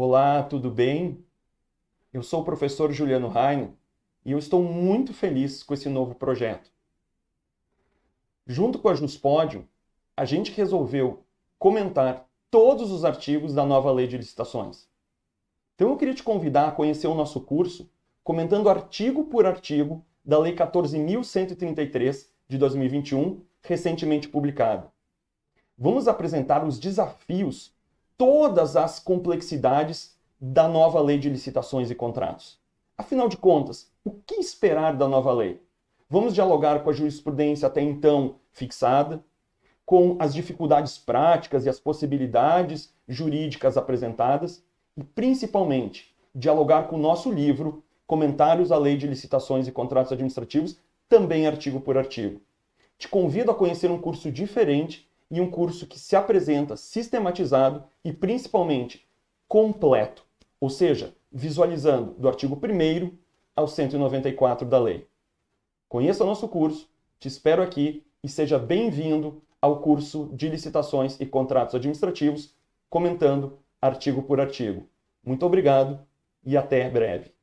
Olá, tudo bem? Eu sou o professor Juliano Raino e eu estou muito feliz com esse novo projeto. Junto com a Juspódio, a gente resolveu comentar todos os artigos da nova lei de licitações. Então eu queria te convidar a conhecer o nosso curso comentando artigo por artigo da Lei 14.133 de 2021, recentemente publicada. Vamos apresentar os desafios todas as complexidades da nova lei de licitações e contratos. Afinal de contas, o que esperar da nova lei? Vamos dialogar com a jurisprudência até então fixada, com as dificuldades práticas e as possibilidades jurídicas apresentadas, e principalmente dialogar com o nosso livro Comentários à Lei de Licitações e Contratos Administrativos, também artigo por artigo. Te convido a conhecer um curso diferente e um curso que se apresenta sistematizado e principalmente completo, ou seja, visualizando do artigo 1 ao 194 da lei. Conheça o nosso curso, te espero aqui e seja bem-vindo ao curso de licitações e contratos administrativos, comentando artigo por artigo. Muito obrigado e até breve.